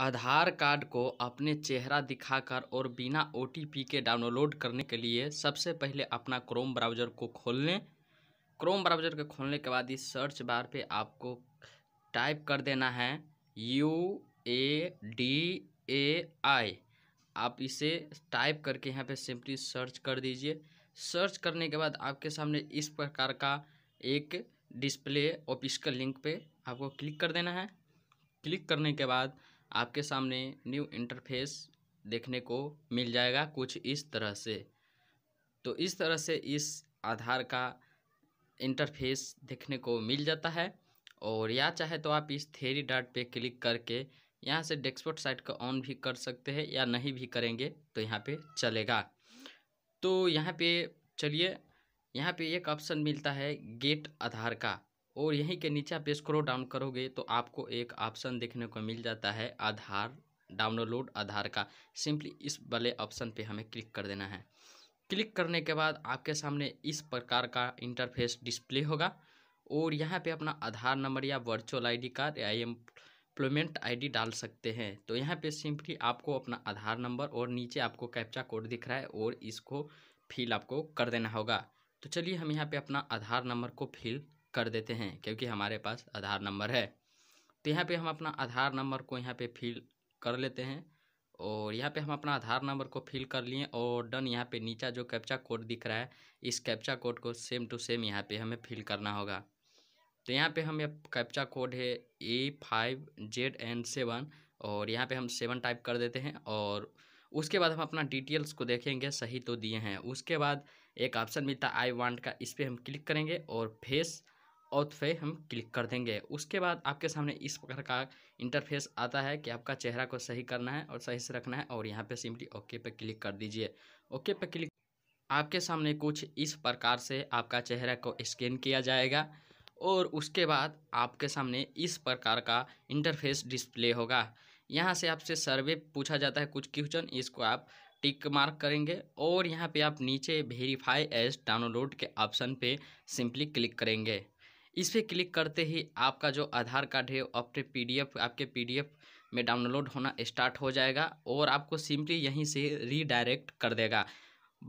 आधार card को अपने चेहरा दिखाकर और बिना ओ के डाउनलोड करने के लिए सबसे पहले अपना क्रोम ब्राउज़र को खोल लें क्रोम ब्राउज़र के खोलने के बाद इस सर्च बार पे आपको टाइप कर देना है यू ए डी ए आई आप इसे टाइप करके यहाँ पे सिंपली सर्च कर दीजिए सर्च करने के बाद आपके सामने इस प्रकार का एक डिस्प्ले ऑफिस का लिंक पर आपको क्लिक कर देना है क्लिक करने के बाद आपके सामने न्यू इंटरफेस देखने को मिल जाएगा कुछ इस तरह से तो इस तरह से इस आधार का इंटरफेस देखने को मिल जाता है और या चाहे तो आप इस थेरी डाट पे क्लिक करके यहाँ से डेस्कपोर्ट साइट का ऑन भी कर सकते हैं या नहीं भी करेंगे तो यहाँ पे चलेगा तो यहाँ पे चलिए यहाँ पे एक ऑप्शन मिलता है गेट आधार का और यहीं के नीचे आप स्क्रो डाउन करोगे तो आपको एक ऑप्शन देखने को मिल जाता है आधार डाउनलोड आधार का सिंपली इस वाले ऑप्शन पे हमें क्लिक कर देना है क्लिक करने के बाद आपके सामने इस प्रकार का इंटरफेस डिस्प्ले होगा और यहाँ पे अपना आधार नंबर या वर्चुअल आईडी कार्ड या एम्प्लॉयमेंट आईडी डाल सकते हैं तो यहाँ पे सिंपली आपको अपना आधार नंबर और नीचे आपको कैप्चा कोड दिख रहा है और इसको फिल आपको कर देना होगा तो चलिए हम यहाँ पर अपना आधार नंबर को फिल कर देते हैं क्योंकि हमारे पास आधार नंबर है तो यहाँ पे हम अपना आधार नंबर को यहाँ पे फिल कर लेते हैं और यहाँ पे हम अपना आधार नंबर को फिल कर लिए और डन यहाँ पे नीचा जो कैप्चा कोड दिख रहा है इस कैप्चा कोड को सेम टू सेम यहाँ पे हमें फिल करना होगा तो यहाँ पे हम यह कैप्चा कोड है A five Z N seven और यहाँ पे हम सेवन टाइप कर देते हैं और उसके बाद हम अपना डिटेल्स को देखेंगे सही तो दिए हैं उसके बाद एक ऑप्शन मिलता है आई वांट का इस पर हम क्लिक करेंगे और फेस ऑथ पे हम क्लिक कर देंगे उसके बाद आपके सामने इस प्रकार का इंटरफेस आता है कि आपका चेहरा को सही करना है और सही से रखना है और यहाँ पे सिंपली ओके पे क्लिक कर दीजिए ओके पे क्लिक आपके सामने कुछ इस प्रकार से आपका चेहरा को स्कैन किया जाएगा और उसके बाद आपके सामने इस प्रकार का इंटरफेस डिस्प्ले होगा यहाँ से आपसे सर्वे पूछा जाता है कुछ क्वेश्चन इसको आप टिक मार्क करेंगे और यहाँ पे आप नीचे वेरीफाई एज डाउनलोड के ऑप्शन पे सिंपली क्लिक करेंगे इस पर क्लिक करते ही आपका जो आधार कार्ड है अपने पीडीएफ आपके पीडीएफ में डाउनलोड होना स्टार्ट हो जाएगा और आपको सिंपली यहीं से रीडायरेक्ट कर देगा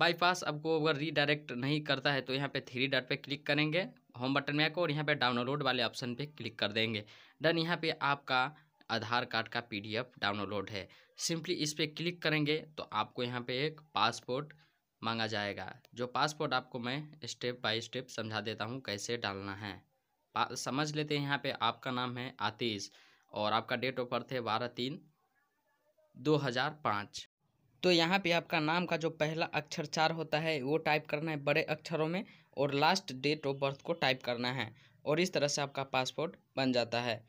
बाईपास आपको अगर रीडायरेक्ट नहीं करता है तो यहाँ पे थ्री डॉट पे क्लिक करेंगे होम बटन में आकर और यहाँ पे डाउनलोड वाले ऑप्शन पे क्लिक कर देंगे डन यहाँ पे आपका आधार कार्ड का पीडीएफ डाउनलोड है सिंपली इस पर क्लिक करेंगे तो आपको यहाँ पे एक पासपोर्ट मांगा जाएगा जो पासपोर्ट आपको मैं स्टेप बाय स्टेप समझा देता हूँ कैसे डालना है समझ लेते हैं यहाँ पे आपका नाम है आतिश और आपका डेट ऑफ बर्थ है बारह तीन दो हज़ार पाँच तो यहाँ पे आपका नाम का जो पहला अक्षर चार होता है वो टाइप करना है बड़े अक्षरों में और लास्ट डेट ऑफ बर्थ को टाइप करना है और इस तरह से आपका पासपोर्ट बन जाता है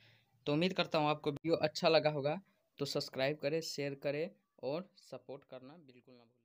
तो उम्मीद करता हूँ आपको वीडियो अच्छा लगा होगा तो सब्सक्राइब करें शेयर करें और सपोर्ट करना बिल्कुल ना भूलें